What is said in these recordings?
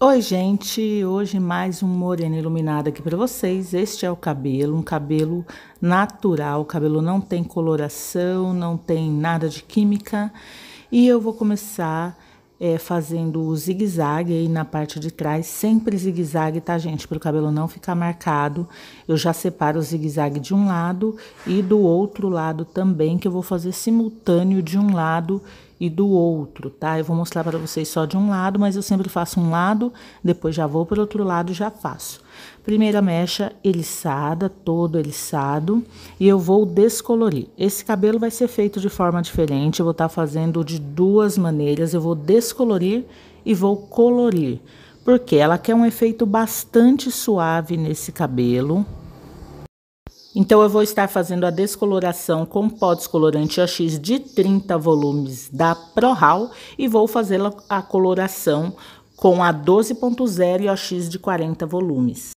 Oi, gente! Hoje mais um Morena Iluminada aqui para vocês. Este é o cabelo, um cabelo natural, o cabelo não tem coloração, não tem nada de química. E eu vou começar é, fazendo o zigue-zague aí na parte de trás, sempre zigue-zague, tá, gente? Para o cabelo não ficar marcado. Eu já separo o zigue-zague de um lado e do outro lado também, que eu vou fazer simultâneo de um lado e e do outro, tá? Eu vou mostrar para vocês só de um lado, mas eu sempre faço um lado, depois já vou para o outro lado e já faço. Primeira mecha eliçada, todo eliçado, e eu vou descolorir. Esse cabelo vai ser feito de forma diferente, eu vou estar tá fazendo de duas maneiras, eu vou descolorir e vou colorir, porque ela quer um efeito bastante suave nesse cabelo, então eu vou estar fazendo a descoloração com pó descolorante AX de 30 volumes da ProHal e vou fazer a coloração com a 12.0 e AX de 40 volumes.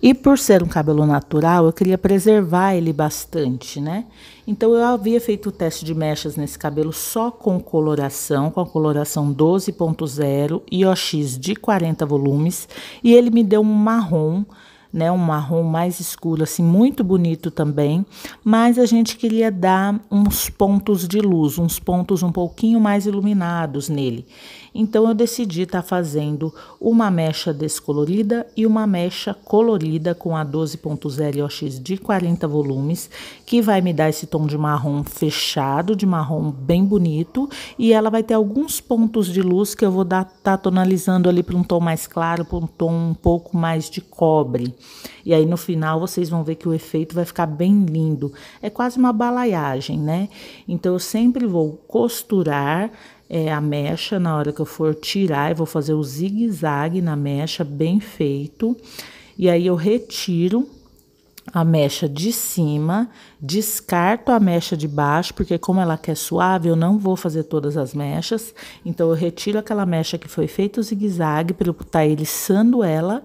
E por ser um cabelo natural, eu queria preservar ele bastante, né? Então eu havia feito o teste de mechas nesse cabelo só com coloração, com a coloração 12.0 e OX de 40 volumes, e ele me deu um marrom né? Um marrom mais escuro, assim, muito bonito também. Mas a gente queria dar uns pontos de luz, uns pontos um pouquinho mais iluminados nele. Então eu decidi estar tá fazendo uma mecha descolorida e uma mecha colorida com a 12.0 OX de 40 volumes, que vai me dar esse tom de marrom fechado, de marrom bem bonito, e ela vai ter alguns pontos de luz que eu vou estar tá tonalizando ali para um tom mais claro, para um tom um pouco mais de cobre. E aí no final vocês vão ver que o efeito vai ficar bem lindo. É quase uma balaiagem, né? Então eu sempre vou costurar é, a mecha, na hora que eu for tirar, eu vou fazer o zigue-zague na mecha, bem feito. E aí eu retiro a mecha de cima, descarto a mecha de baixo, porque como ela quer suave, eu não vou fazer todas as mechas. Então eu retiro aquela mecha que foi feita o zigue-zague, para eu estar tá eliçando ela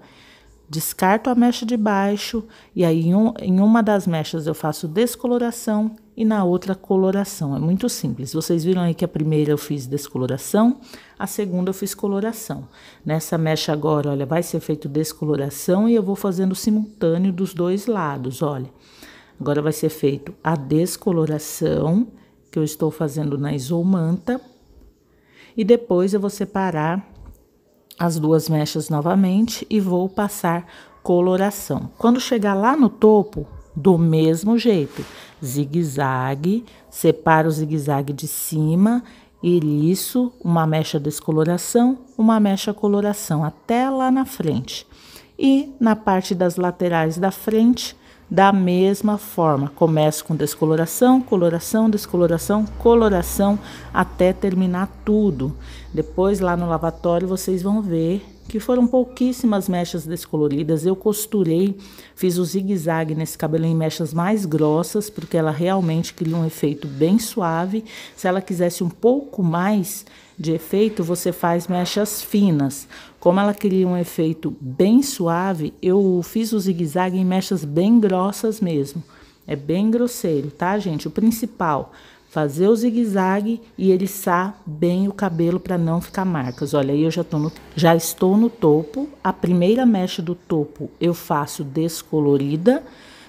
Descarto a mecha de baixo e aí em, um, em uma das mechas eu faço descoloração e na outra coloração. É muito simples. Vocês viram aí que a primeira eu fiz descoloração, a segunda eu fiz coloração. Nessa mecha agora, olha, vai ser feito descoloração e eu vou fazendo simultâneo dos dois lados, olha. Agora vai ser feito a descoloração, que eu estou fazendo na isomanta, e depois eu vou separar as duas mechas novamente e vou passar coloração. Quando chegar lá no topo, do mesmo jeito, zigue-zague, separo o zigue-zague de cima e liço uma mecha descoloração, uma mecha coloração até lá na frente. E na parte das laterais da frente, da mesma forma. começa com descoloração, coloração, descoloração, coloração até terminar tudo. Depois lá no lavatório vocês vão ver que foram pouquíssimas mechas descoloridas. Eu costurei, fiz o zigue-zague nesse cabelo em mechas mais grossas, porque ela realmente cria um efeito bem suave. Se ela quisesse um pouco mais de efeito, você faz mechas finas. Como ela queria um efeito bem suave, eu fiz o zigue-zague em mechas bem grossas mesmo. É bem grosseiro, tá, gente? O principal, fazer o zigue-zague e eriçar bem o cabelo para não ficar marcas. Olha, aí eu já, tô no, já estou no topo. A primeira mecha do topo eu faço descolorida,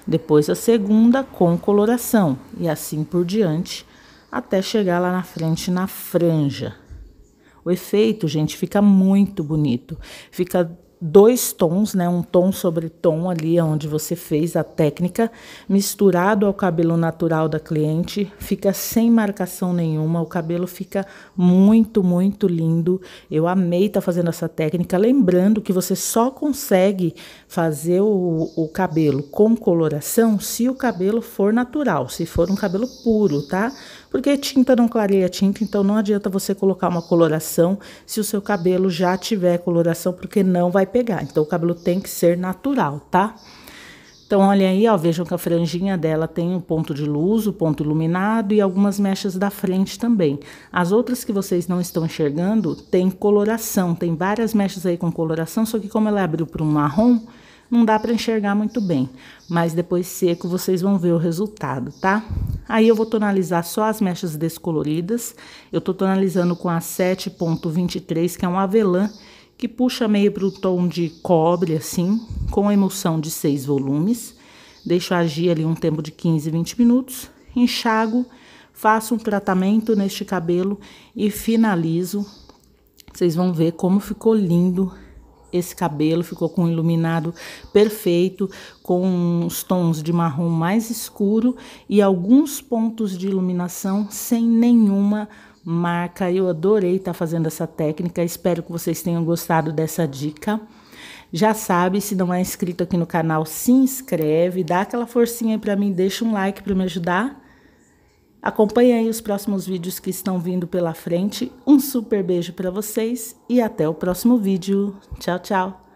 depois a segunda com coloração e assim por diante até chegar lá na frente na franja. O efeito, gente, fica muito bonito. Fica dois tons, né, um tom sobre tom ali onde você fez a técnica, misturado ao cabelo natural da cliente, fica sem marcação nenhuma, o cabelo fica muito, muito lindo. Eu amei estar tá fazendo essa técnica, lembrando que você só consegue fazer o, o cabelo com coloração se o cabelo for natural, se for um cabelo puro, tá? Porque tinta não clareia a tinta, então não adianta você colocar uma coloração se o seu cabelo já tiver coloração, porque não vai pegar. Então o cabelo tem que ser natural, tá? Então, olha aí, ó, vejam que a franjinha dela tem um ponto de luz, o um ponto iluminado e algumas mechas da frente também. As outras que vocês não estão enxergando tem coloração, tem várias mechas aí com coloração, só que como ela abriu para um marrom, não dá para enxergar muito bem. Mas depois seco vocês vão ver o resultado, tá? Aí eu vou tonalizar só as mechas descoloridas. Eu tô tonalizando com a 7.23, que é um avelã, que puxa meio pro tom de cobre, assim, com emulsão de 6 volumes. Deixo agir ali um tempo de 15, 20 minutos. Enxago, faço um tratamento neste cabelo e finalizo. Vocês vão ver como ficou lindo esse cabelo ficou com um iluminado perfeito, com uns tons de marrom mais escuro e alguns pontos de iluminação sem nenhuma marca. Eu adorei estar tá fazendo essa técnica, espero que vocês tenham gostado dessa dica. Já sabe, se não é inscrito aqui no canal, se inscreve, dá aquela forcinha aí para mim, deixa um like para me ajudar. Acompanhe aí os próximos vídeos que estão vindo pela frente. Um super beijo para vocês e até o próximo vídeo. Tchau, tchau!